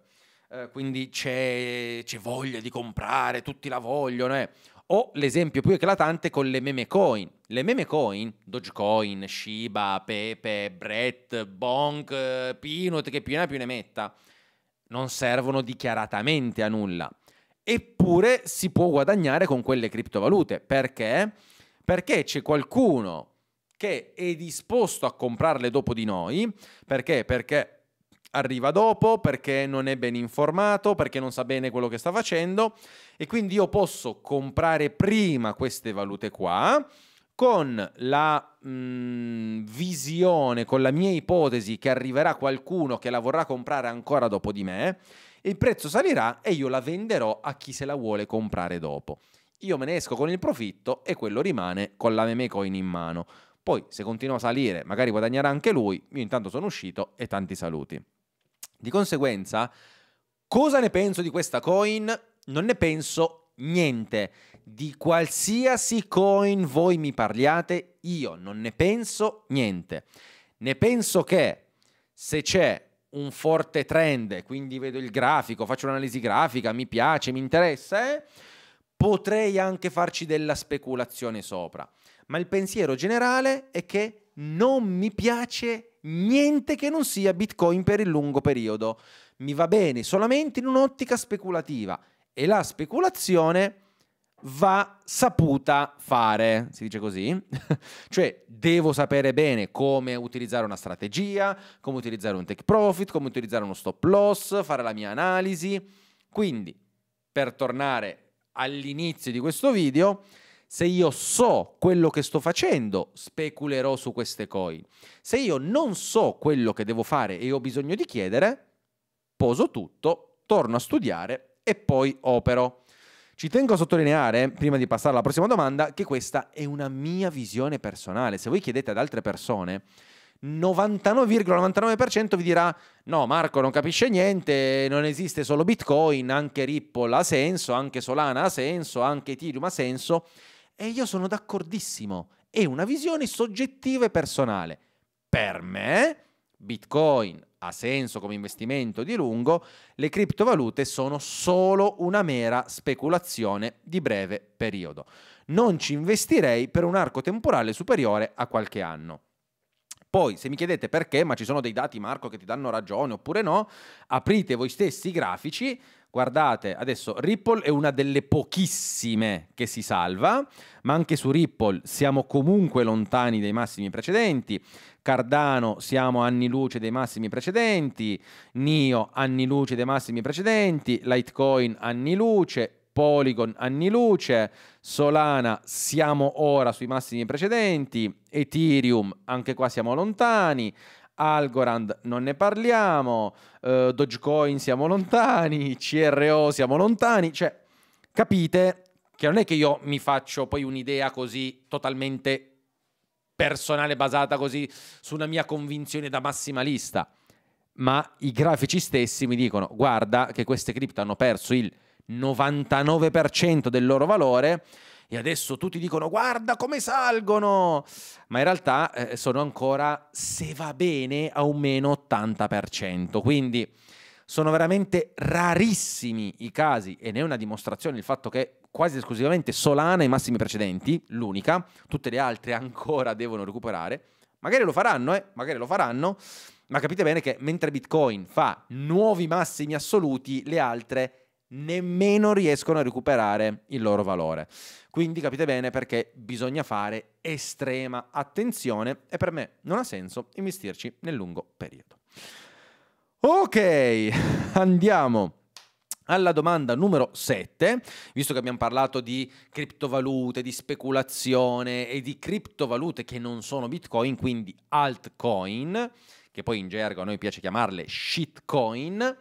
eh, quindi c'è, c'è, voglia di comprare, tutti la vogliono. Eh. O l'esempio più eclatante con le meme coin. Le meme coin, Dogecoin, Shiba, Pepe, Brett, Bonk, Peanut, che più ne ha più ne metta non servono dichiaratamente a nulla. Eppure si può guadagnare con quelle criptovalute. Perché? Perché c'è qualcuno che è disposto a comprarle dopo di noi. Perché? Perché arriva dopo, perché non è ben informato, perché non sa bene quello che sta facendo. E quindi io posso comprare prima queste valute qua con la mh, mm, visione, con la mia ipotesi che arriverà qualcuno che la vorrà comprare ancora dopo di me, il prezzo salirà e io la venderò a chi se la vuole comprare dopo. Io me ne esco con il profitto e quello rimane con la meme coin in mano. Poi se continua a salire, magari guadagnerà anche lui, io intanto sono uscito e tanti saluti. Di conseguenza, cosa ne penso di questa coin? Non ne penso niente. Di qualsiasi coin voi mi parliate, io non ne penso niente. Ne penso che se c'è un forte trend, quindi vedo il grafico, faccio un'analisi grafica, mi piace, mi interessa, eh? potrei anche farci della speculazione sopra. Ma il pensiero generale è che non mi piace niente che non sia Bitcoin per il lungo periodo. Mi va bene solamente in un'ottica speculativa e la speculazione va saputa fare, si dice così, cioè devo sapere bene come utilizzare una strategia, come utilizzare un take profit, come utilizzare uno stop loss, fare la mia analisi. Quindi, per tornare all'inizio di questo video, se io so quello che sto facendo, speculerò su queste coin. Se io non so quello che devo fare e ho bisogno di chiedere, poso tutto, torno a studiare e poi opero. Ci tengo a sottolineare, prima di passare alla prossima domanda, che questa è una mia visione personale. Se voi chiedete ad altre persone, 99,99% vi dirà no Marco non capisce niente, non esiste solo Bitcoin, anche Ripple ha senso, anche Solana ha senso, anche Ethereum ha senso e io sono d'accordissimo, è una visione soggettiva e personale. Per me Bitcoin ha senso come investimento di lungo, le criptovalute sono solo una mera speculazione di breve periodo. Non ci investirei per un arco temporale superiore a qualche anno. Poi, se mi chiedete perché, ma ci sono dei dati, Marco, che ti danno ragione oppure no, aprite voi stessi i grafici, Guardate, adesso Ripple è una delle pochissime che si salva, ma anche su Ripple siamo comunque lontani dai massimi precedenti. Cardano siamo anni luce dei massimi precedenti, Nio anni luce dei massimi precedenti, Litecoin anni luce, Polygon anni luce, Solana siamo ora sui massimi precedenti, Ethereum anche qua siamo lontani, Algorand non ne parliamo, eh, Dogecoin siamo lontani, CRO siamo lontani, cioè capite che non è che io mi faccio poi un'idea così totalmente personale basata così su una mia convinzione da massimalista, ma i grafici stessi mi dicono guarda che queste cripto hanno perso il 99% del loro valore e adesso tutti dicono guarda come salgono, ma in realtà eh, sono ancora, se va bene, a un meno 80%. Quindi sono veramente rarissimi i casi e ne è una dimostrazione il fatto che quasi esclusivamente Solana i massimi precedenti, l'unica, tutte le altre ancora devono recuperare. Magari lo faranno, eh, magari lo faranno, ma capite bene che mentre Bitcoin fa nuovi massimi assoluti, le altre nemmeno riescono a recuperare il loro valore. Quindi capite bene perché bisogna fare estrema attenzione e per me non ha senso investirci nel lungo periodo. Ok, andiamo. Alla domanda numero 7, visto che abbiamo parlato di criptovalute, di speculazione e di criptovalute che non sono bitcoin, quindi altcoin, che poi in gergo a noi piace chiamarle shitcoin,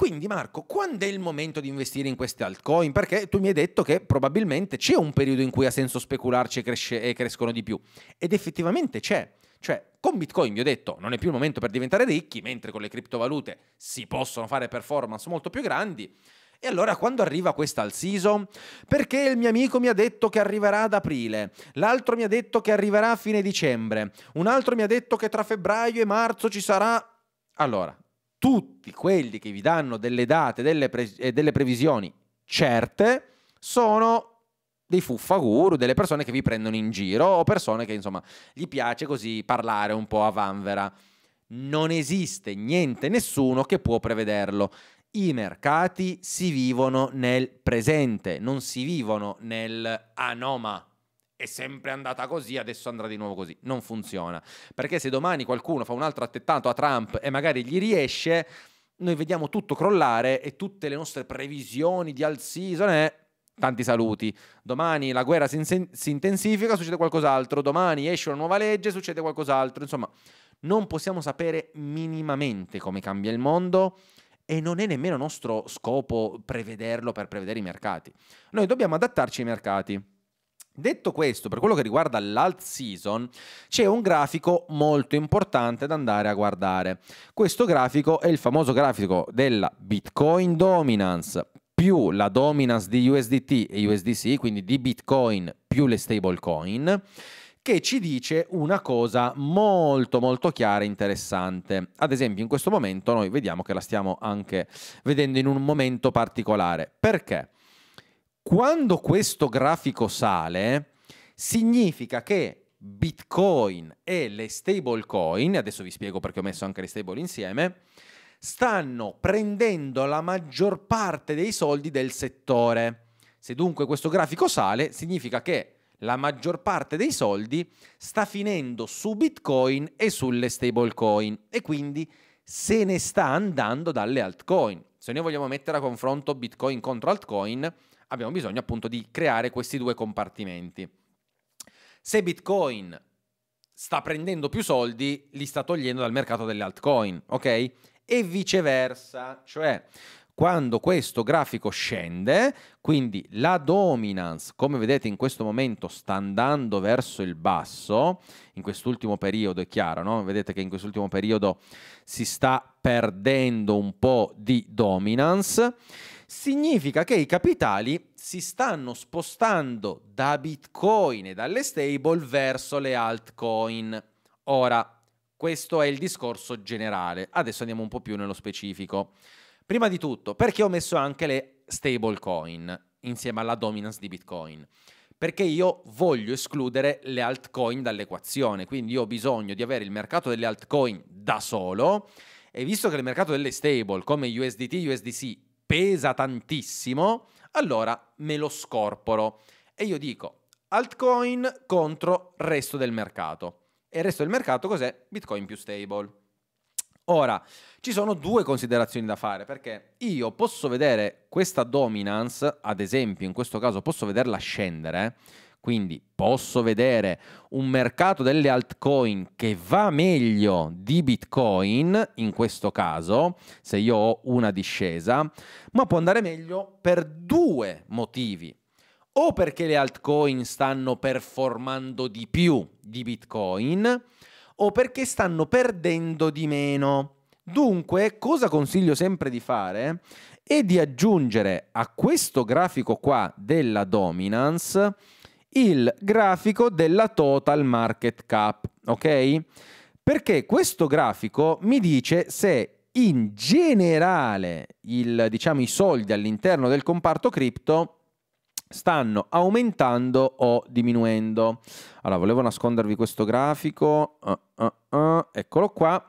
quindi Marco, quando è il momento di investire in queste altcoin? Perché tu mi hai detto che probabilmente c'è un periodo in cui ha senso specularci e, cresce, e crescono di più. Ed effettivamente c'è. Cioè, con Bitcoin vi ho detto, non è più il momento per diventare ricchi, mentre con le criptovalute si possono fare performance molto più grandi. E allora quando arriva questa al season? Perché il mio amico mi ha detto che arriverà ad aprile, l'altro mi ha detto che arriverà a fine dicembre, un altro mi ha detto che tra febbraio e marzo ci sarà... Allora, tutti quelli che vi danno delle date delle pre- e eh, delle previsioni certe sono dei fuffaguru, delle persone che vi prendono in giro o persone che insomma gli piace così parlare un po' a vanvera. Non esiste niente, nessuno che può prevederlo. I mercati si vivono nel presente, non si vivono nel anoma è sempre andata così, adesso andrà di nuovo così. Non funziona. Perché se domani qualcuno fa un altro attentato a Trump e magari gli riesce, noi vediamo tutto crollare e tutte le nostre previsioni di all season è tanti saluti. Domani la guerra si, in- si intensifica, succede qualcos'altro. Domani esce una nuova legge, succede qualcos'altro. Insomma, non possiamo sapere minimamente come cambia il mondo e non è nemmeno nostro scopo prevederlo per prevedere i mercati. Noi dobbiamo adattarci ai mercati. Detto questo, per quello che riguarda l'alt season, c'è un grafico molto importante da andare a guardare. Questo grafico è il famoso grafico della Bitcoin Dominance più la dominance di USDT e USDC, quindi di Bitcoin più le stablecoin, che ci dice una cosa molto molto chiara e interessante. Ad esempio, in questo momento noi vediamo che la stiamo anche vedendo in un momento particolare. Perché? Quando questo grafico sale, significa che Bitcoin e le stablecoin, adesso vi spiego perché ho messo anche le stable insieme, stanno prendendo la maggior parte dei soldi del settore. Se dunque questo grafico sale, significa che la maggior parte dei soldi sta finendo su Bitcoin e sulle stablecoin e quindi se ne sta andando dalle altcoin. Se noi vogliamo mettere a confronto Bitcoin contro altcoin, abbiamo bisogno appunto di creare questi due compartimenti. Se Bitcoin sta prendendo più soldi, li sta togliendo dal mercato delle altcoin, ok? E viceversa, cioè quando questo grafico scende, quindi la dominance, come vedete in questo momento, sta andando verso il basso, in quest'ultimo periodo è chiaro, no? vedete che in quest'ultimo periodo si sta perdendo un po' di dominance, significa che i capitali si stanno spostando da Bitcoin e dalle stable verso le altcoin. Ora, questo è il discorso generale. Adesso andiamo un po' più nello specifico. Prima di tutto, perché ho messo anche le stablecoin insieme alla dominance di Bitcoin? Perché io voglio escludere le altcoin dall'equazione, quindi ho bisogno di avere il mercato delle altcoin da solo e visto che il mercato delle stable come USDT, USDC pesa tantissimo, allora me lo scorporo. E io dico altcoin contro resto del mercato. E il resto del mercato cos'è? Bitcoin più stable. Ora, ci sono due considerazioni da fare, perché io posso vedere questa dominance, ad esempio in questo caso posso vederla scendere, eh? Quindi posso vedere un mercato delle altcoin che va meglio di Bitcoin, in questo caso, se io ho una discesa, ma può andare meglio per due motivi. O perché le altcoin stanno performando di più di Bitcoin, o perché stanno perdendo di meno. Dunque, cosa consiglio sempre di fare? È di aggiungere a questo grafico qua della dominance il grafico della total market cap, ok? Perché questo grafico mi dice se in generale il, diciamo, i soldi all'interno del comparto cripto stanno aumentando o diminuendo. Allora, volevo nascondervi questo grafico, uh, uh, uh. eccolo qua.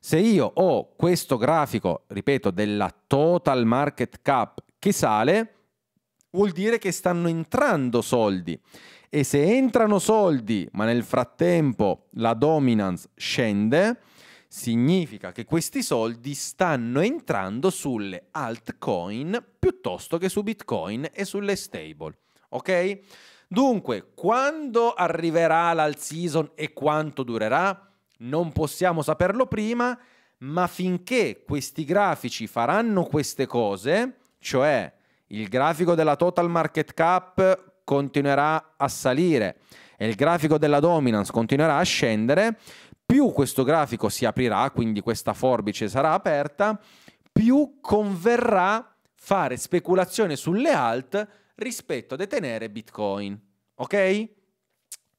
Se io ho questo grafico, ripeto, della total market cap che sale, vuol dire che stanno entrando soldi. E se entrano soldi, ma nel frattempo la dominance scende, significa che questi soldi stanno entrando sulle altcoin piuttosto che su Bitcoin e sulle stable. Ok? Dunque, quando arriverà l'alt season e quanto durerà? Non possiamo saperlo prima, ma finché questi grafici faranno queste cose, cioè il grafico della total market cap continuerà a salire e il grafico della dominance continuerà a scendere, più questo grafico si aprirà, quindi questa forbice sarà aperta, più converrà fare speculazione sulle alt rispetto a detenere Bitcoin. Ok?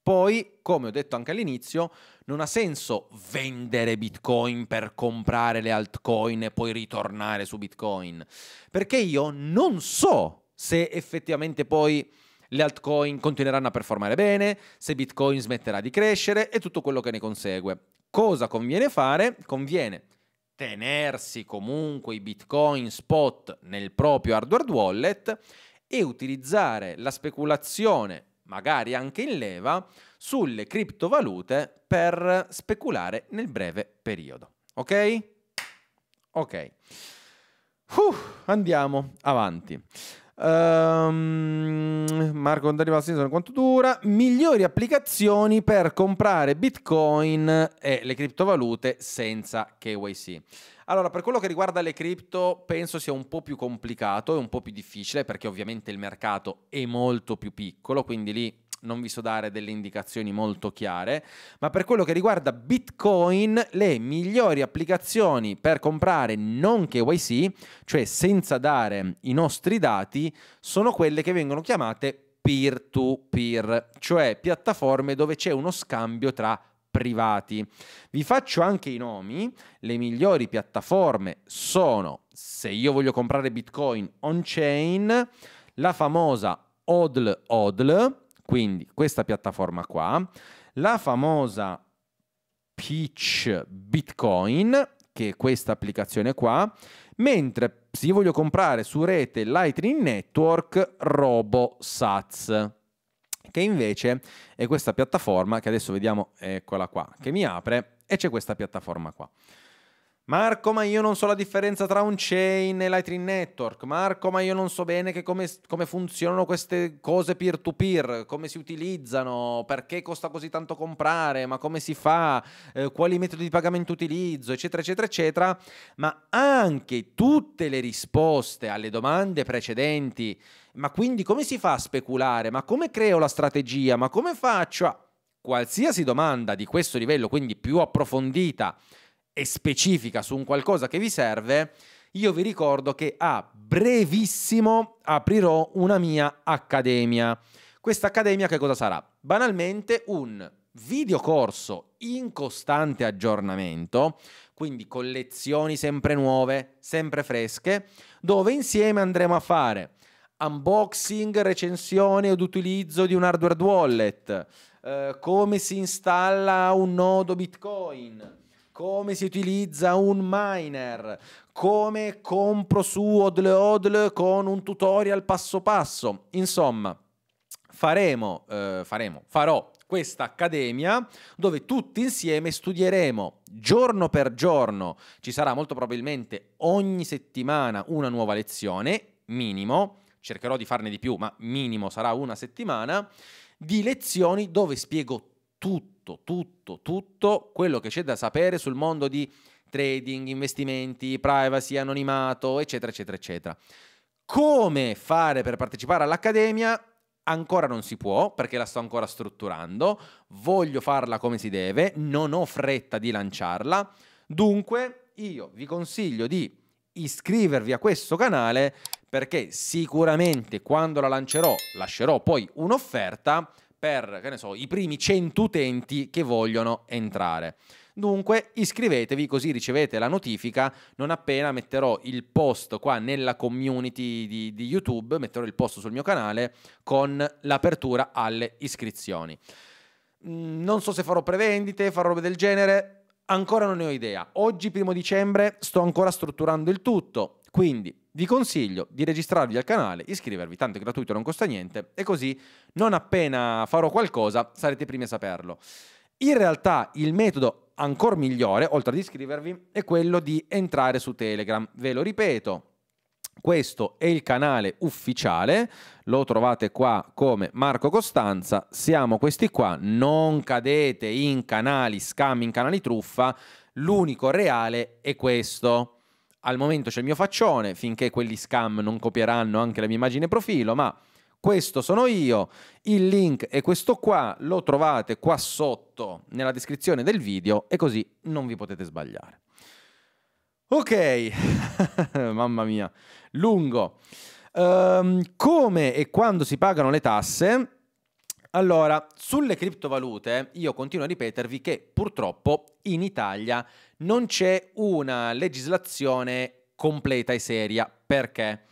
Poi, come ho detto anche all'inizio, non ha senso vendere Bitcoin per comprare le altcoin e poi ritornare su Bitcoin, perché io non so se effettivamente poi le altcoin continueranno a performare bene, se Bitcoin smetterà di crescere e tutto quello che ne consegue. Cosa conviene fare? Conviene tenersi comunque i Bitcoin spot nel proprio hardware wallet e utilizzare la speculazione magari anche in leva, sulle criptovalute per speculare nel breve periodo. Ok? Ok. Uh, andiamo avanti. Um, Marco non arriva a sinistra quanto dura. Migliori applicazioni per comprare bitcoin e le criptovalute senza KYC. Allora, per quello che riguarda le cripto, penso sia un po' più complicato e un po' più difficile perché ovviamente il mercato è molto più piccolo, quindi lì non vi so dare delle indicazioni molto chiare, ma per quello che riguarda Bitcoin, le migliori applicazioni per comprare non KYC, cioè senza dare i nostri dati, sono quelle che vengono chiamate peer-to-peer, cioè piattaforme dove c'è uno scambio tra privati. Vi faccio anche i nomi, le migliori piattaforme sono, se io voglio comprare Bitcoin on-chain, la famosa ODL ODL, quindi questa piattaforma qua, la famosa Peach Bitcoin, che è questa applicazione qua, mentre se io voglio comprare su rete Lightning Network, RoboSats che invece è questa piattaforma che adesso vediamo, eccola qua, che mi apre e c'è questa piattaforma qua. Marco, ma io non so la differenza tra un chain e Lightning Network. Marco, ma io non so bene come, come, funzionano queste cose peer-to-peer, come si utilizzano, perché costa così tanto comprare, ma come si fa, eh, quali metodi di pagamento utilizzo, eccetera, eccetera, eccetera. Ma anche tutte le risposte alle domande precedenti. Ma quindi come si fa a speculare? Ma come creo la strategia? Ma come faccio a... Qualsiasi domanda di questo livello, quindi più approfondita, e specifica su un qualcosa che vi serve, io vi ricordo che a brevissimo aprirò una mia accademia. Questa accademia che cosa sarà? Banalmente un videocorso in costante aggiornamento, quindi con lezioni sempre nuove, sempre fresche, dove insieme andremo a fare unboxing, recensione ed utilizzo di un hardware wallet, eh, come si installa un nodo Bitcoin, come si utilizza un miner, come compro su Odle Odle con un tutorial passo passo. Insomma, faremo, eh, faremo farò questa accademia dove tutti insieme studieremo giorno per giorno, ci sarà molto probabilmente ogni settimana una nuova lezione, minimo, cercherò di farne di più, ma minimo sarà una settimana, di lezioni dove spiego tutto tutto, tutto, tutto quello che c'è da sapere sul mondo di trading, investimenti, privacy, anonimato, eccetera, eccetera, eccetera. Come fare per partecipare all'Accademia? Ancora non si può perché la sto ancora strutturando, voglio farla come si deve, non ho fretta di lanciarla, dunque io vi consiglio di iscrivervi a questo canale perché sicuramente quando la lancerò lascerò poi un'offerta per, che ne so, i primi 100 utenti che vogliono entrare. Dunque iscrivetevi così ricevete la notifica non appena metterò il post qua nella community di, di YouTube, metterò il post sul mio canale con l'apertura alle iscrizioni. Mm, non so se farò prevendite, farò robe del genere, ancora non ne ho idea. Oggi, primo dicembre, sto ancora strutturando il tutto, quindi vi consiglio di registrarvi al canale, iscrivervi, tanto è gratuito, non costa niente, e così non appena farò qualcosa sarete i primi a saperlo. In realtà il metodo ancora migliore, oltre ad iscrivervi, è quello di entrare su Telegram. Ve lo ripeto, questo è il canale ufficiale, lo trovate qua come Marco Costanza, siamo questi qua, non cadete in canali scam, in canali truffa, l'unico reale è questo al momento c'è il mio faccione, finché quelli scam non copieranno anche la mia immagine profilo, ma questo sono io, il link è questo qua, lo trovate qua sotto nella descrizione del video e così non vi potete sbagliare. Ok, mamma mia, lungo. Um, come e quando si pagano le tasse? Allora, sulle criptovalute io continuo a ripetervi che purtroppo in Italia non c'è una legislazione completa e seria. Perché?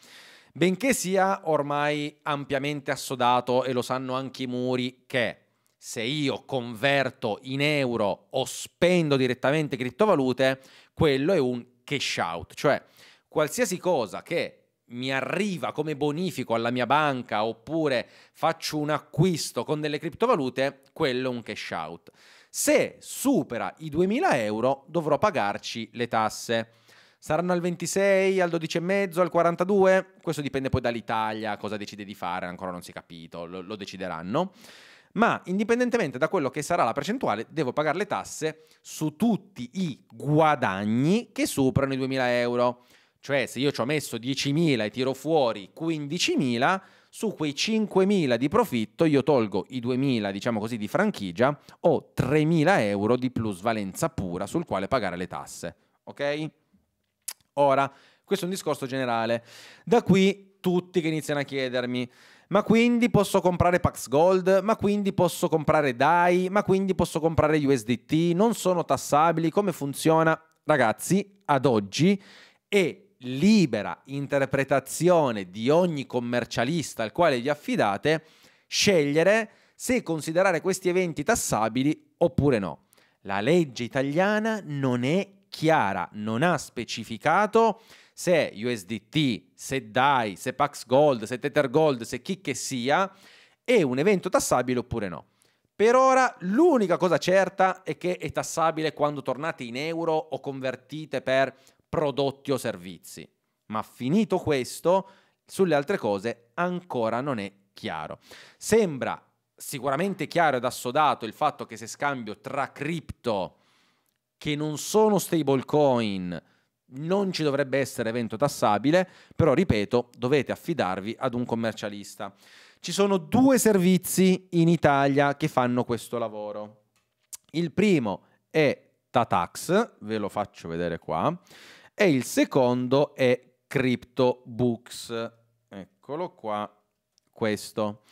Benché sia ormai ampiamente assodato, e lo sanno anche i muri, che se io converto in euro o spendo direttamente criptovalute, quello è un cash out, cioè qualsiasi cosa che mi arriva come bonifico alla mia banca oppure faccio un acquisto con delle criptovalute, quello è un cash out. Se supera i 2000 euro dovrò pagarci le tasse. Saranno al 26, al 12,5, al 42? Questo dipende poi dall'Italia, cosa decide di fare, ancora non si è capito, lo, lo decideranno. Ma indipendentemente da quello che sarà la percentuale, devo pagare le tasse su tutti i guadagni che superano i 2000 euro. Cioè se io ci ho messo 10.000 e tiro fuori 15.000 su quei 5.000 di profitto io tolgo i 2.000, diciamo così, di franchigia, ho 3.000 euro di plusvalenza pura sul quale pagare le tasse. Ok? Ora, questo è un discorso generale. Da qui tutti che iniziano a chiedermi, ma quindi posso comprare Pax Gold, ma quindi posso comprare DAI, ma quindi posso comprare USDT, non sono tassabili, come funziona? Ragazzi, ad oggi è libera interpretazione di ogni commercialista al quale vi affidate scegliere se considerare questi eventi tassabili oppure no. La legge italiana non è chiara, non ha specificato se USDT, se DAI, se Pax Gold, se Tether Gold, se chi che sia, è un evento tassabile oppure no. Per ora l'unica cosa certa è che è tassabile quando tornate in euro o convertite per prodotti o servizi. Ma finito questo, sulle altre cose ancora non è chiaro. Sembra sicuramente chiaro ed assodato il fatto che se scambio tra cripto che non sono stablecoin non ci dovrebbe essere evento tassabile, però ripeto, dovete affidarvi ad un commercialista. Ci sono due servizi in Italia che fanno questo lavoro. Il primo è Tatax, ve lo faccio vedere qua e il secondo è Crypto Books. Eccolo qua, questo.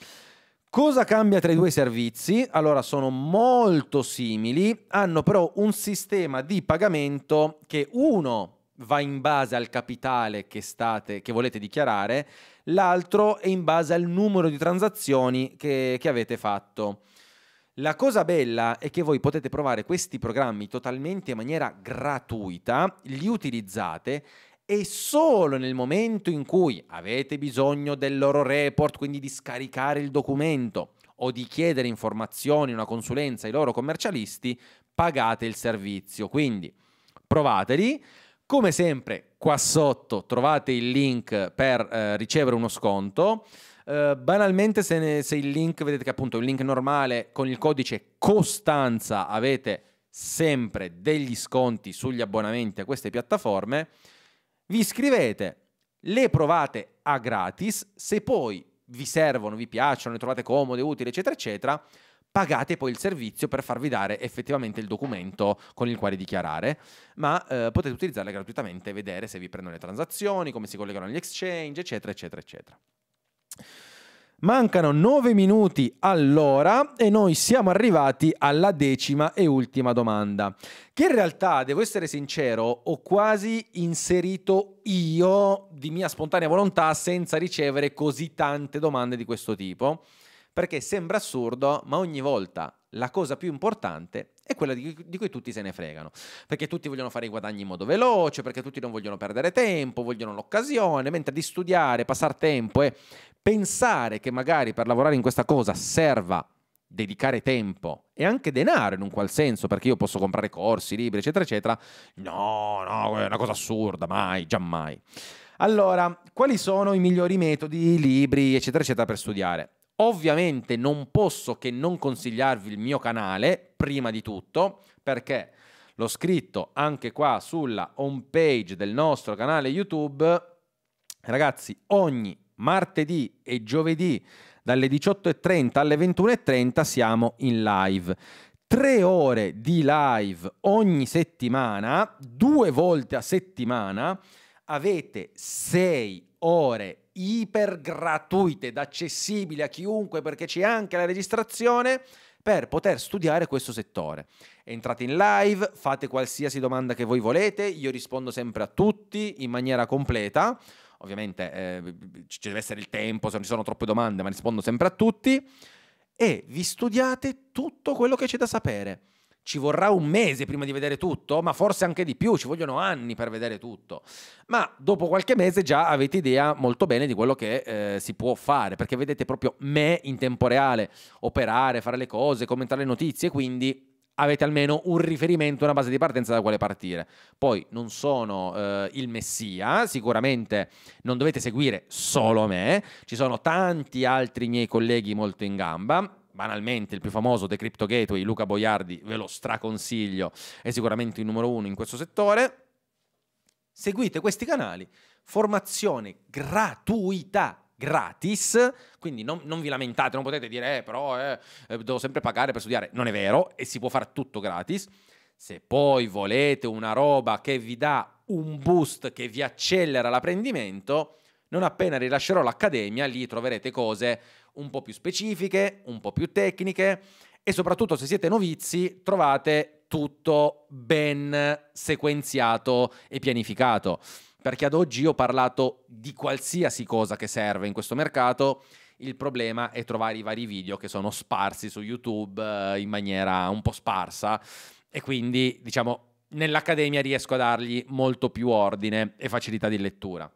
Cosa cambia tra i due servizi? Allora sono molto simili, hanno però un sistema di pagamento che uno va in base al capitale che, state, che volete dichiarare, l'altro è in base al numero di transazioni che, che avete fatto. La cosa bella è che voi potete provare questi programmi totalmente in maniera gratuita, li utilizzate e solo nel momento in cui avete bisogno del loro report, quindi di scaricare il documento o di chiedere informazioni, una consulenza ai loro commercialisti, pagate il servizio. Quindi provateli. Come sempre, qua sotto trovate il link per eh, ricevere uno sconto. Eh, banalmente se, ne, se, il link, vedete che appunto il link normale con il codice Costanza avete sempre degli sconti sugli abbonamenti a queste piattaforme, vi iscrivete, le provate a gratis, se poi vi servono, vi piacciono, le trovate comode, utili, eccetera, eccetera, pagate poi il servizio per farvi dare effettivamente il documento con il quale dichiarare, ma eh, potete utilizzarle gratuitamente e vedere se vi prendono le transazioni, come si collegano agli exchange, eccetera, eccetera, eccetera. Mancano 9 minuti all'ora e noi siamo arrivati alla decima e ultima domanda, che in realtà, devo essere sincero, ho quasi inserito io di mia spontanea volontà senza ricevere così tante domande di questo tipo, perché sembra assurdo, ma ogni volta la cosa più importante è quella di, di, cui tutti se ne fregano, perché tutti vogliono fare i guadagni in modo veloce, perché tutti non vogliono perdere tempo, vogliono l'occasione, mentre di studiare, passare tempo e pensare che magari per lavorare in questa cosa serva dedicare tempo e anche denaro in un qual senso, perché io posso comprare corsi, libri, eccetera, eccetera, no, no, è una cosa assurda, mai, giammai. Allora, quali sono i migliori metodi, libri, eccetera, eccetera, per studiare? Ovviamente non posso che non consigliarvi il mio canale, prima di tutto, perché l'ho scritto anche qua sulla home page del nostro canale YouTube. Ragazzi, ogni martedì e giovedì dalle 18.30 alle 21.30 siamo in live. Tre ore di live ogni settimana, due volte a settimana, avete sei ore iper gratuite ed accessibili a chiunque perché c'è anche la registrazione per poter studiare questo settore. Entrate in live, fate qualsiasi domanda che voi volete, io rispondo sempre a tutti in maniera completa. Ovviamente eh, ci deve essere il tempo, se non ci sono troppe domande, ma rispondo sempre a tutti. E vi studiate tutto quello che c'è da sapere ci vorrà un mese prima di vedere tutto, ma forse anche di più, ci vogliono anni per vedere tutto. Ma dopo qualche mese già avete idea molto bene di quello che eh, si può fare, perché vedete proprio me in tempo reale operare, fare le cose, commentare le notizie, quindi avete almeno un riferimento, una base di partenza da quale partire. Poi non sono eh, il messia, sicuramente non dovete seguire solo me, ci sono tanti altri miei colleghi molto in gamba banalmente il più famoso The Crypto Gateway, Luca Boiardi, ve lo straconsiglio, è sicuramente il numero uno in questo settore. Seguite questi canali, formazione gratuita gratis, quindi non, non, vi lamentate, non potete dire eh, però eh, eh devo sempre pagare per studiare, non è vero e si può fare tutto gratis. Se poi volete una roba che vi dà un boost, che vi accelera l'apprendimento, non appena rilascerò l'accademia, lì troverete cose un po' più specifiche, un po' più tecniche e soprattutto se siete novizi trovate tutto ben sequenziato e pianificato. Perché ad oggi ho parlato di qualsiasi cosa che serve in questo mercato, il problema è trovare i vari video che sono sparsi su YouTube eh, in maniera un po' sparsa e quindi diciamo nell'accademia riesco a dargli molto più ordine e facilità di lettura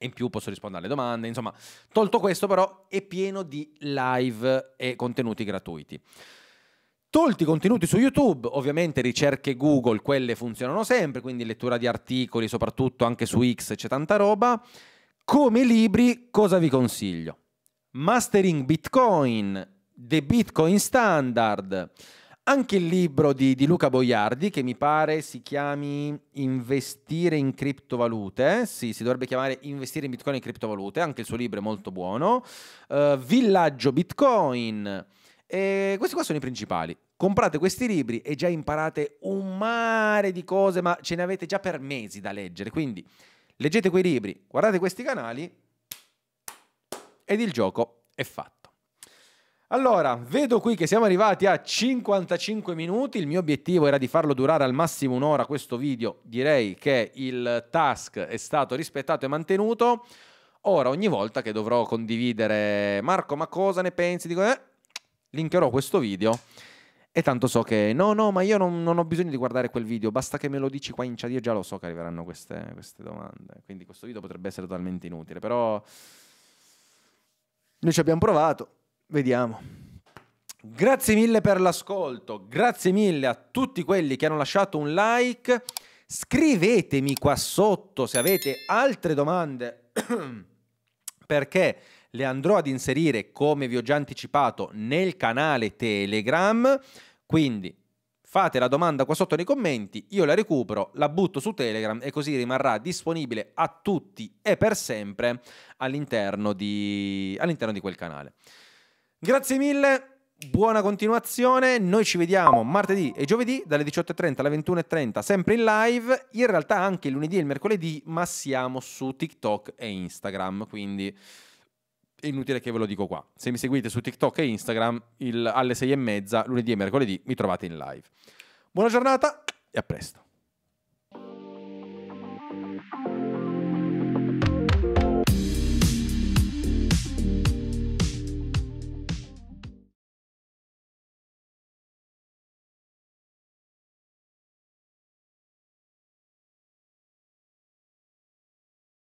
in più posso rispondere alle domande, insomma, tolto questo però è pieno di live e contenuti gratuiti. Tolti i contenuti su YouTube, ovviamente ricerche Google, quelle funzionano sempre, quindi lettura di articoli, soprattutto anche su X c'è tanta roba. Come libri, cosa vi consiglio? Mastering Bitcoin, The Bitcoin Standard, anche il libro di, di, Luca Boiardi, che mi pare si chiami Investire in criptovalute, sì, si dovrebbe chiamare Investire in Bitcoin e criptovalute, anche il suo libro è molto buono, uh, Villaggio Bitcoin, e questi qua sono i principali. Comprate questi libri e già imparate un mare di cose, ma ce ne avete già per mesi da leggere, quindi leggete quei libri, guardate questi canali ed il gioco è fatto. Allora, vedo qui che siamo arrivati a 55 minuti, il mio obiettivo era di farlo durare al massimo un'ora questo video, direi che il task è stato rispettato e mantenuto, ora ogni volta che dovrò condividere Marco ma cosa ne pensi, dico eh, linkerò questo video e tanto so che no no ma io non, non, ho bisogno di guardare quel video, basta che me lo dici qua in chat, io già lo so che arriveranno queste, queste domande, quindi questo video potrebbe essere totalmente inutile, però noi ci abbiamo provato. Vediamo. Grazie mille per l'ascolto, grazie mille a tutti quelli che hanno lasciato un like. Scrivetemi qua sotto se avete altre domande perché le andrò ad inserire, come vi ho già anticipato, nel canale Telegram. Quindi fate la domanda qua sotto nei commenti, io la recupero, la butto su Telegram e così rimarrà disponibile a tutti e per sempre all'interno di, all'interno di quel canale. Grazie mille buona continuazione. Noi ci vediamo martedì e giovedì dalle 18.30 alle 21.30, sempre in live. In realtà anche lunedì e il mercoledì, ma siamo su TikTok e Instagram, quindi è inutile che ve lo dico qua. Se mi seguite su TikTok e Instagram, il, alle 6.30 lunedì e mercoledì mi trovate in live. Buona giornata e a presto.